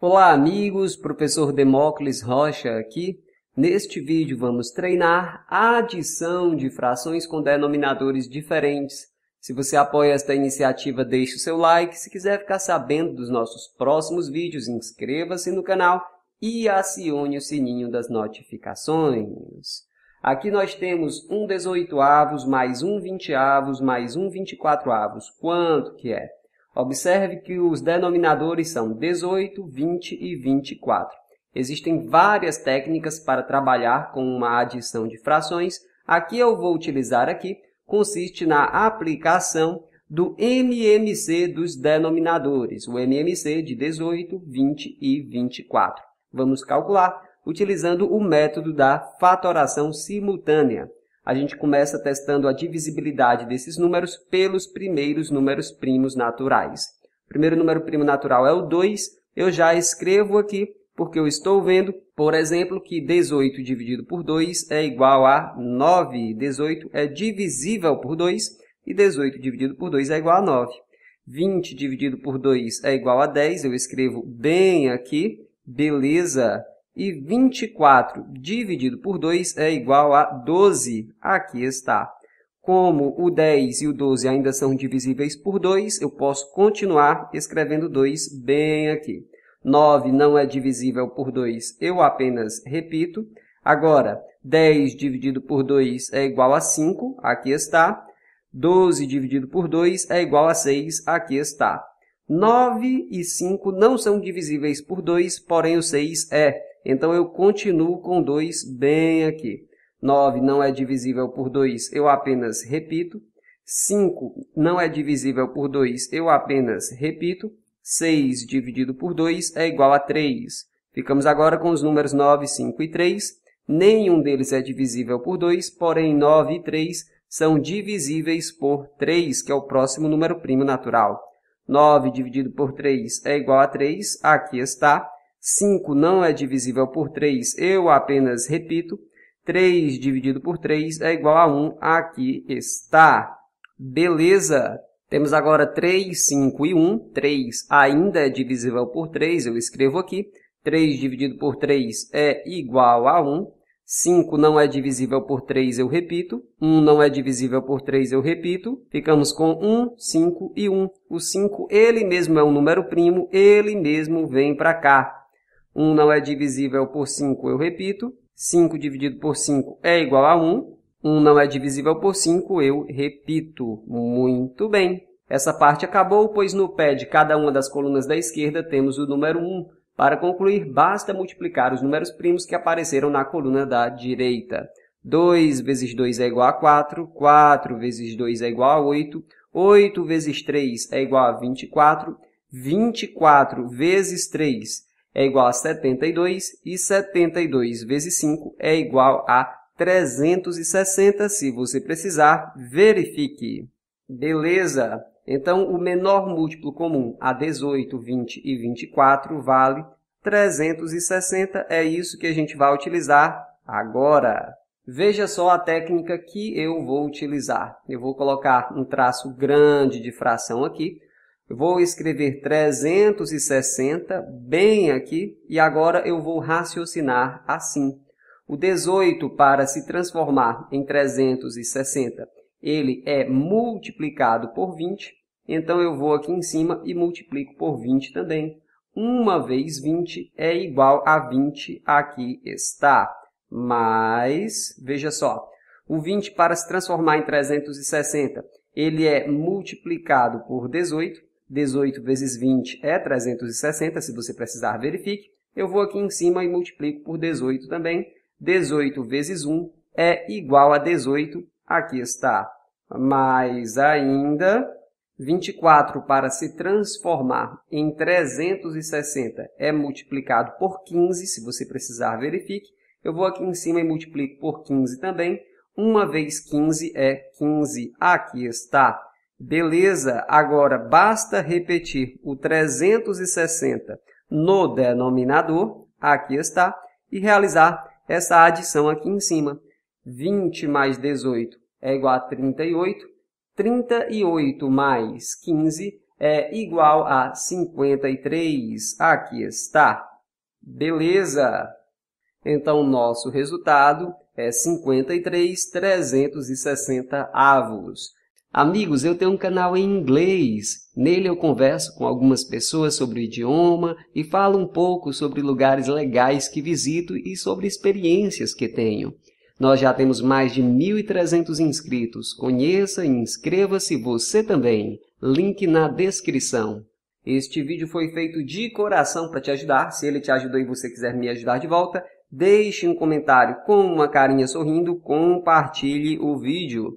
Olá, amigos! Professor Demócles Rocha aqui. Neste vídeo vamos treinar a adição de frações com denominadores diferentes. Se você apoia esta iniciativa, deixe o seu like. Se quiser ficar sabendo dos nossos próximos vídeos, inscreva-se no canal e acione o sininho das notificações. Aqui nós temos 1 18 avos mais 1 20 avos mais 1 24 avos. Quanto que é? Observe que os denominadores são 18, 20 e 24. Existem várias técnicas para trabalhar com uma adição de frações. A que eu vou utilizar aqui consiste na aplicação do MMC dos denominadores, o MMC de 18, 20 e 24. Vamos calcular utilizando o método da fatoração simultânea a gente começa testando a divisibilidade desses números pelos primeiros números primos naturais. O primeiro número primo natural é o 2, eu já escrevo aqui porque eu estou vendo, por exemplo, que 18 dividido por 2 é igual a 9. 18 é divisível por 2 e 18 dividido por 2 é igual a 9. 20 dividido por 2 é igual a 10, eu escrevo bem aqui, beleza. E 24 dividido por 2 é igual a 12. Aqui está. Como o 10 e o 12 ainda são divisíveis por 2, eu posso continuar escrevendo 2 bem aqui. 9 não é divisível por 2, eu apenas repito. Agora, 10 dividido por 2 é igual a 5, aqui está. 12 dividido por 2 é igual a 6, aqui está. 9 e 5 não são divisíveis por 2, porém o 6 é. Então eu continuo com 2 bem aqui. 9 não é divisível por 2, eu apenas repito. 5 não é divisível por 2, eu apenas repito. 6 dividido por 2 é igual a 3. Ficamos agora com os números 9, 5 e 3. Nenhum deles é divisível por 2, porém 9 e 3 são divisíveis por 3, que é o próximo número primo natural. 9 dividido por 3 é igual a 3, aqui está. 5 não é divisível por 3, eu apenas repito. 3 dividido por 3 é igual a 1. Aqui está. Beleza? Temos agora 3, 5 e 1. 3 ainda é divisível por 3, eu escrevo aqui. 3 dividido por 3 é igual a 1. 5 não é divisível por 3, eu repito. 1 não é divisível por 3, eu repito. Ficamos com 1, 5 e 1. O 5, ele mesmo é um número primo, ele mesmo vem para cá. 1 não é divisível por 5, eu repito. 5 dividido por 5 é igual a 1. 1 não é divisível por 5, eu repito. Muito bem. Essa parte acabou, pois no pé de cada uma das colunas da esquerda temos o número 1. Para concluir, basta multiplicar os números primos que apareceram na coluna da direita. 2 vezes 2 é igual a 4, 4 vezes 2 é igual a 8, 8 vezes 3 é igual a 24, 24 vezes 3 é é igual a 72 e 72 vezes 5 é igual a 360. Se você precisar, verifique. Beleza? Então, o menor múltiplo comum a 18, 20 e 24 vale 360. É isso que a gente vai utilizar agora. Veja só a técnica que eu vou utilizar. Eu vou colocar um traço grande de fração aqui Vou escrever 360 bem aqui e agora eu vou raciocinar assim. O 18, para se transformar em 360, ele é multiplicado por 20. Então, eu vou aqui em cima e multiplico por 20 também. 1 vez 20 é igual a 20, aqui está. Mas, veja só, o 20 para se transformar em 360, ele é multiplicado por 18. 18 vezes 20 é 360, se você precisar, verifique. Eu vou aqui em cima e multiplico por 18 também. 18 vezes 1 é igual a 18. Aqui está. Mais ainda, 24 para se transformar em 360 é multiplicado por 15, se você precisar, verifique. Eu vou aqui em cima e multiplico por 15 também. 1 vez 15 é 15. Aqui está. Beleza, agora basta repetir o 360 no denominador, aqui está, e realizar essa adição aqui em cima. 20 mais 18 é igual a 38, 38 mais 15 é igual a 53, aqui está. Beleza! Então, nosso resultado é 53, 360 avos. Amigos, eu tenho um canal em inglês. Nele eu converso com algumas pessoas sobre o idioma e falo um pouco sobre lugares legais que visito e sobre experiências que tenho. Nós já temos mais de 1.300 inscritos. Conheça e inscreva-se você também. Link na descrição. Este vídeo foi feito de coração para te ajudar. Se ele te ajudou e você quiser me ajudar de volta, deixe um comentário com uma carinha sorrindo, compartilhe o vídeo.